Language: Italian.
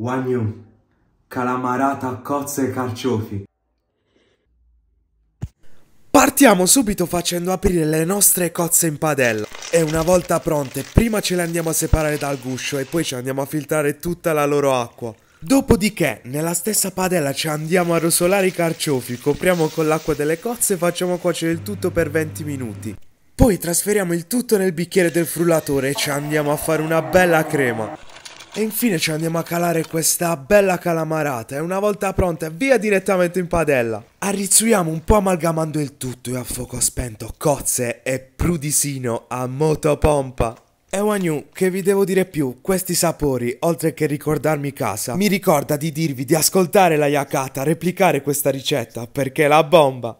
Guagnum, calamarata, cozze e carciofi. Partiamo subito facendo aprire le nostre cozze in padella e una volta pronte prima ce le andiamo a separare dal guscio e poi ci andiamo a filtrare tutta la loro acqua. Dopodiché nella stessa padella ci andiamo a rosolare i carciofi, copriamo con l'acqua delle cozze e facciamo cuocere il tutto per 20 minuti. Poi trasferiamo il tutto nel bicchiere del frullatore e ci andiamo a fare una bella crema. E infine ci andiamo a calare questa bella calamarata e una volta pronta via direttamente in padella. Arrizzuiamo un po' amalgamando il tutto e a fuoco spento cozze e prudisino a motopompa. E Wanyu, che vi devo dire più, questi sapori, oltre che ricordarmi casa, mi ricorda di dirvi di ascoltare la Yakata, replicare questa ricetta, perché è la bomba!